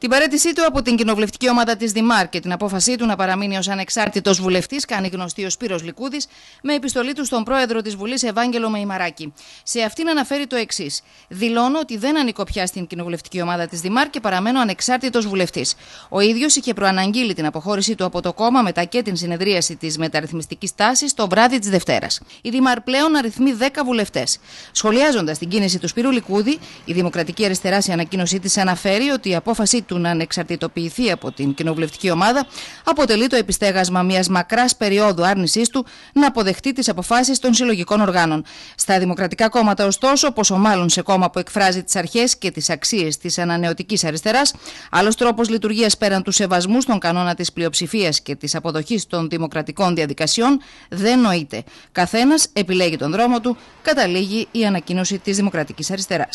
Την παρέτησή του από την κοινοβουλευτική ομάδα της Δημάρ και την απόφασή του να παραμείνει ως ανεξάρτητος βουλευτής κάνει γνωστή ο Σπύρος Λικούδης με επιστολή του στον πρόεδρο της Βουλής Ευάγγελο Μεϊμαράκη. Σε αυτήν αναφέρει το εξής. Δηλώνω ότι δεν ανήκω πια στην κοινοβουλευτική ομάδα της Δημάρ και παραμένω ανεξάρτητος βουλευτής. Ο ίδιος είχε προαναγγείλει την αποχώρησή του από το κόμμα μετά και την συνεδρίαση της μεταρρυθμιστικής τάσης το βράδυ της Δευτέρας. Η Δημάρ πλέον αριθμεί 10 βουλευτές. Σχολιάζοντας την κίνηση του Σπύρου Λικούδη, η Δημοκρατική Αριστερά σε ανακοίνωσή της αναφέρει ότι η απόφαση του να ανεξαρτητοποιηθεί από την κοινοβουλευτική ομάδα αποτελεί το επιστέγασμα μιας μακράς περίοδου άρνησής του να αποδεχτεί τις αποφάσεις των συλλογικών οργάνων. Στα δημοκρατικά κόμματα, ωστόσο, πόσο μάλλον σε κόμμα που εκφράζει τις αρχές και τις αξίες της ανανεωτικής αριστεράς, άλλος τρόπος λειτουργίας πέραν του σεβασμού στον κανόνα της πλειοψηφίας και της αποδοχής των δημοκρατικών διαδικασιών δεν νοείται. Καθένας επιλέγει τον δρόμο του, καταλήγει η ανακοίνωση της Δημοκρατικής Αριστεράς.